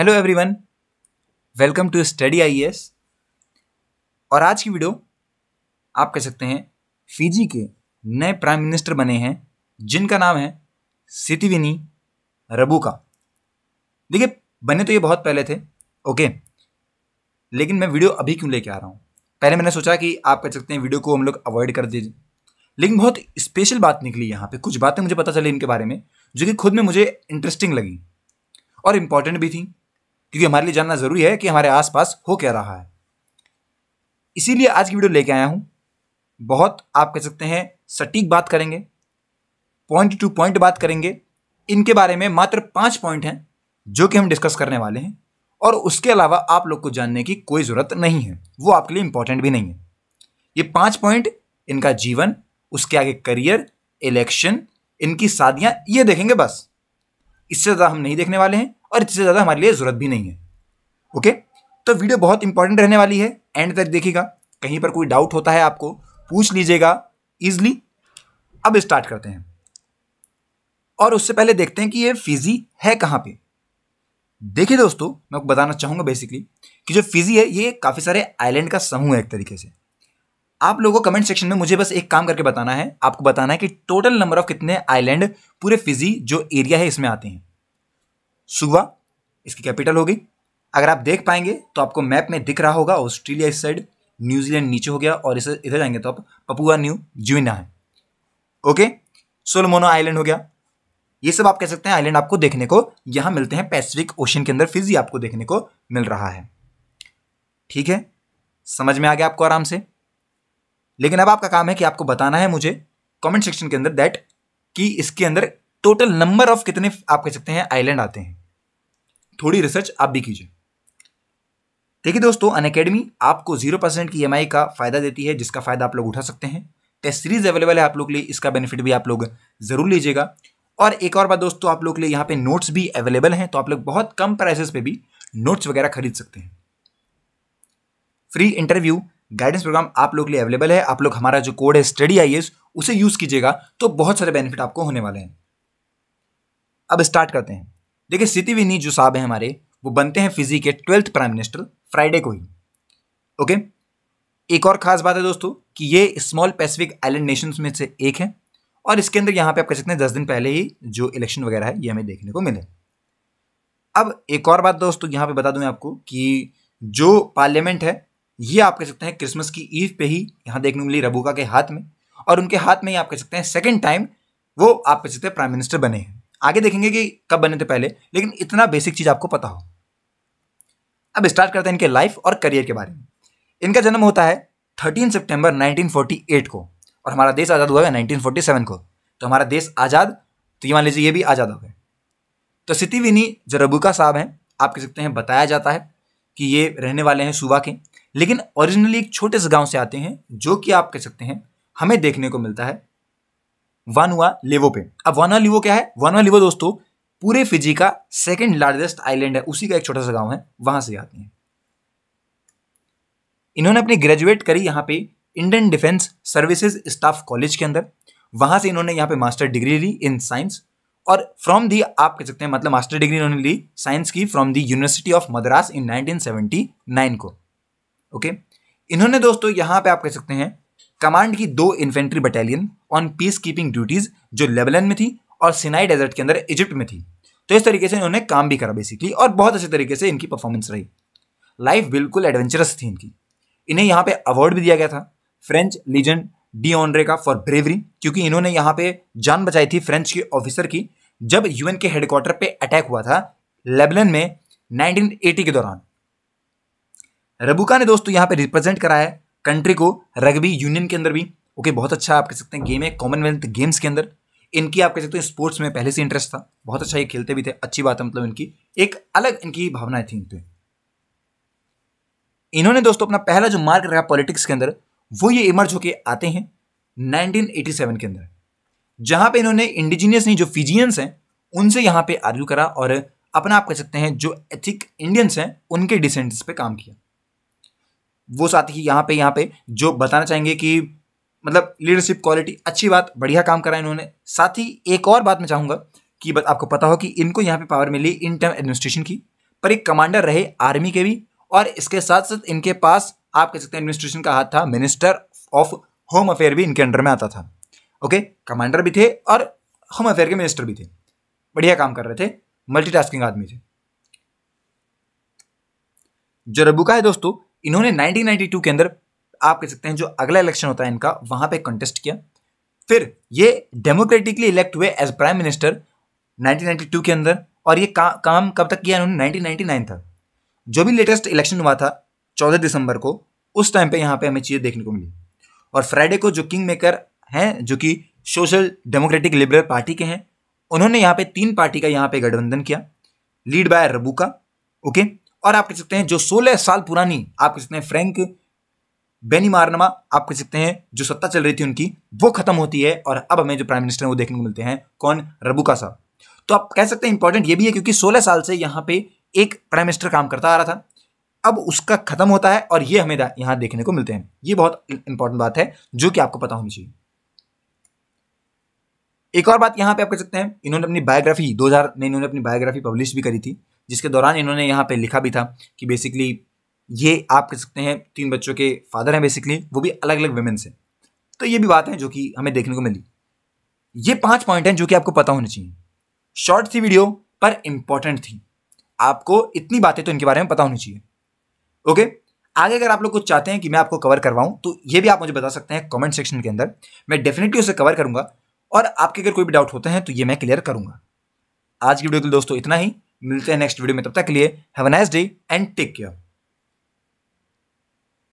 Hello everyone welcome to study IAS और आज की वीडियो आप कह सकते हैं फिजी के नए प्राइम मिनिस्टर बने हैं जिनका नाम है रबू का देखिए बने तो ये बहुत पहले थे ओके लेकिन मैं वीडियो अभी क्यों लेके आ रहा हूँ पहले मैंने सोचा कि आप कह सकते हैं वीडियो को हम लोग अवॉइड कर दीजिए लेकिन बहुत स्पेशल बात निकली यहाँ पे कुछ बातें मुझे पता चली इनके बारे में जो कि खुद में मुझे इंटरेस्टिंग लगी और इम्पॉर्टेंट भी थी क्योंकि हमारे लिए जानना ज़रूरी है कि हमारे आसपास हो क्या रहा है इसीलिए आज की वीडियो लेके आया हूँ बहुत आप कह सकते हैं सटीक बात करेंगे पॉइंट टू पॉइंट बात करेंगे इनके बारे में मात्र पाँच पॉइंट हैं जो कि हम डिस्कस करने वाले हैं और उसके अलावा आप लोग को जानने की कोई ज़रूरत नहीं है वो आपके लिए इंपॉर्टेंट भी नहीं है ये पाँच पॉइंट इनका जीवन उसके आगे करियर इलेक्शन इनकी शादियाँ ये देखेंगे बस इससे ज़्यादा हम नहीं देखने वाले हैं और इससे ज़्यादा हमारे लिए ज़रूरत भी नहीं है ओके तो वीडियो बहुत इंपॉर्टेंट रहने वाली है एंड तक देखिएगा कहीं पर कोई डाउट होता है आपको पूछ लीजिएगा ईजली अब स्टार्ट करते हैं और उससे पहले देखते हैं कि ये फिजी है कहाँ पे देखिए दोस्तों मैं आपको बताना चाहूँगा बेसिकली कि जो फिजी है ये काफ़ी सारे आइलैंड का समूह है एक तरीके से आप लोगों को कमेंट सेक्शन में मुझे बस एक काम करके बताना है आपको बताना है कि टोटल नंबर ऑफ कितने आइलैंड पूरे फिजी जो एरिया है इसमें आते हैं सुवा इसकी कैपिटल होगी अगर आप देख पाएंगे तो आपको मैप में दिख रहा होगा ऑस्ट्रेलिया इस साइड न्यूजीलैंड नीचे हो गया और इसे इधर जाएंगे तो आप पपुआ न्यू जुविना है ओके सोलमोनो आइलैंड हो गया ये सब आप कह सकते हैं आइलैंड आपको देखने को यहाँ मिलते हैं पैसिफिक ओशन के अंदर फिजी आपको देखने को मिल रहा है ठीक है समझ में आ गया आपको आराम से लेकिन अब आपका काम है कि आपको बताना है मुझे कमेंट सेक्शन के अंदर दैट कि इसके अंदर टोटल नंबर ऑफ कितने आप कह सकते हैं आइलैंड आते हैं थोड़ी रिसर्च आप भी कीजिए देखिए दोस्तों अन अकेडमी आपको जीरो परसेंट की ई e का फ़ायदा देती है जिसका फ़ायदा आप लोग उठा सकते हैं टेस्ट सीरीज अवेलेबल है आप लोग के लिए इसका बेनिफिट भी आप लोग ज़रूर लीजिएगा और एक और बात दोस्तों आप लोग के लिए यहाँ पे नोट्स भी अवेलेबल हैं तो आप लोग बहुत कम प्राइसेस पे भी नोट्स वगैरह खरीद सकते हैं फ्री इंटरव्यू गाइडेंस प्रोग्राम आप लोग के लिए अवेलेबल है आप लोग हमारा जो कोड है स्टडी आई उसे यूज़ कीजिएगा तो बहुत सारे बेनिफिट आपको होने वाले हैं अब स्टार्ट करते हैं देखिए सितिविनी जो साहब हैं हमारे वो बनते हैं फिजी के ट्वेल्थ प्राइम मिनिस्टर फ्राइडे को ही ओके एक और खास बात है दोस्तों कि ये स्मॉल पैसिफिक आइलैंड नेशंस में से एक है और इसके अंदर यहाँ पे आप कह सकते हैं दस दिन पहले ही जो इलेक्शन वगैरह है ये हमें देखने को मिले अब एक और बात दोस्तों यहाँ पे बता दूँ आपको कि जो पार्लियामेंट है ये आप कह सकते हैं क्रिसमस की ईव पे ही यहाँ देखने को मिली रबूका के हाथ में और उनके हाथ में ही आप कह सकते हैं सेकेंड टाइम वो आप कह सकते हैं प्राइम मिनिस्टर बने हैं आगे देखेंगे कि कब बने थे पहले लेकिन इतना बेसिक चीज़ आपको पता हो अब स्टार्ट करते हैं इनके लाइफ और करियर के बारे में इनका जन्म होता है थर्टीन सितंबर 1948 को और हमारा देश आज़ाद हुआ है 1947 को तो हमारा देश आज़ाद तो ये मान लीजिए ये भी आज़ाद हो गए तो सितिविनी जो रबुका साहब हैं आप कह सकते हैं बताया जाता है कि ये रहने वाले हैं सुबह के लेकिन ओरिजिनली एक छोटे से गांव से आते हैं जो कि आप कह सकते हैं हमें देखने को मिलता है वन हुआ लिवो पे अब वन लिवो क्या है वन लिवो दोस्तों पूरे फिजी का सेकेंड लार्जेस्ट आइलैंड है उसी का एक छोटा सा गांव है वहां से आते हैं इन्होंने अपनी ग्रेजुएट करी यहाँ पे Indian defence services staff college के अंदर वहां से इन्होंने यहाँ पे मास्टर डिग्री ली इन साइंस और फ्रॉम दी आप कह सकते हैं मतलब मास्टर डिग्री इन्होंने ली साइंस की from the university of Madras in 1979 को ओके okay? इन्होंने दोस्तों यहाँ पे आप कह सकते हैं कमांड की दो infantry battalion on peace keeping duties जो लेबलन में थी और सिनाई डेजर्ट के अंदर इजिप्ट में थी तो इस तरीके से इन्होंने काम भी करा बेसिकली और बहुत अच्छे तरीके से इनकी परफॉर्मेंस रही लाइफ बिल्कुल एडवेंचरस थी इनकी इन्हें यहाँ पे अवार्ड भी दिया गया था फ्रेंच लीजेंड डी ऑनरे का फॉर ब्रेवरी क्योंकि इन्होंने यहाँ पे जान बचाई थी फ्रेंच के ऑफिसर की जब यूएन के हेडक्वार्टर पे अटैक हुआ था लेबनन में 1980 के दौरान रबुका ने दोस्तों यहाँ पे रिप्रेजेंट करा है कंट्री को रग्बी यूनियन के अंदर भी ओके बहुत अच्छा आप कह सकते हैं गेम है कॉमनवेल्थ गेम्स के अंदर इनकी आप कह सकते हैं स्पोर्ट्स में पहले से इंटरेस्ट था बहुत अच्छा ये खेलते भी थे अच्छी बात है मतलब इनकी एक अलग इनकी भावनाएं थी इनपे इन्होंने दोस्तों अपना पहला जो मार्ग रहा पॉलिटिक्स के अंदर वो ये इमर्ज होके आते हैं 1987 के अंदर जहां पे इन्होंने इंडिजीनियस नहीं जो फिजियंस हैं उनसे यहाँ पे आर्ग्यू करा और अपना आप कह सकते हैं जो एथिक इंडियंस हैं उनके डिसेंट्स पे काम किया वो साथ ही यहाँ पे यहाँ पे जो बताना चाहेंगे कि मतलब लीडरशिप क्वालिटी अच्छी बात बढ़िया काम करा इन्होंने साथ ही एक और बात मैं चाहूँगा कि बस आपको पता हो कि इनको यहाँ पे पावर मिली इन टर्म एडमिनिस्ट्रेशन की पर एक कमांडर रहे आर्मी के भी और इसके साथ साथ इनके पास आप कह सकते हैं एडमिनिस्ट्रेशन का हाथ था मिनिस्टर ऑफ होम अफेयर भी इनके अंडर में आता था ओके कमांडर भी थे और होम अफेयर के मिनिस्टर भी थे बढ़िया काम कर रहे थे मल्टीटास्किंग आदमी थे जो रबुका है दोस्तों इन्होंने 1992 के अंदर आप कह सकते हैं जो अगला इलेक्शन होता है इनका वहां पे कंटेस्ट किया फिर ये डेमोक्रेटिकली इलेक्ट हुए एज प्राइम मिनिस्टर 1992 के अंदर और ये का, काम कब तक किया इन्होंने 1999 था जो भी लेटेस्ट इलेक्शन हुआ था 14 दिसंबर को उस टाइम पे यहाँ पे हमें चीज़ें देखने को मिली और फ्राइडे को जो किंग मेकर हैं जो कि सोशल डेमोक्रेटिक लिबरल पार्टी के हैं उन्होंने यहाँ पे तीन पार्टी का यहाँ पे गठबंधन किया लीड बाय रबूका ओके और आप कह सकते हैं जो 16 साल पुरानी आप कह सकते हैं फ्रेंक बेनी मारनमा आप कह सकते हैं जो सत्ता चल रही थी उनकी वो खत्म होती है और अब हमें जो प्राइम मिनिस्टर है वो देखने को मिलते हैं कौन रबुका साहब तो आप कह सकते हैं इंपॉर्टेंट ये भी है क्योंकि सोलह साल से यहाँ पे एक प्राइम मिनिस्टर काम करता आ रहा था अब उसका खत्म होता है और ये हमें यहाँ देखने को मिलते हैं ये बहुत इंपॉर्टेंट बात है जो कि आपको पता होनी चाहिए एक और बात यहाँ पे आप कह सकते हैं इन्होंने अपनी बायोग्राफी 2000 में इन्होंने अपनी बायोग्राफी पब्लिश भी करी थी जिसके दौरान इन्होंने यहाँ पे लिखा भी था कि बेसिकली ये आप कह सकते हैं तीन बच्चों के फादर हैं बेसिकली वो भी अलग अलग वेमेन हैं तो ये भी बात है जो कि हमें देखने को मिली ये पांच पॉइंट हैं जो कि आपको पता होने चाहिए शॉर्ट थी वीडियो पर इंपॉर्टेंट थी आपको इतनी बातें तो इनके बारे में पता होनी चाहिए ओके आगे अगर आप लोग कुछ चाहते हैं कि मैं आपको कवर करवाऊं तो ये भी आप मुझे बता सकते हैं कमेंट सेक्शन के अंदर मैं डेफिनेटली उसे कवर करूंगा और आपके अगर कोई भी डाउट होते हैं तो ये मैं क्लियर करूंगा आज की वीडियो के लिए दोस्तों इतना ही मिलते हैं नेक्स्ट वीडियो में तब तक के लिए have a nice day and take care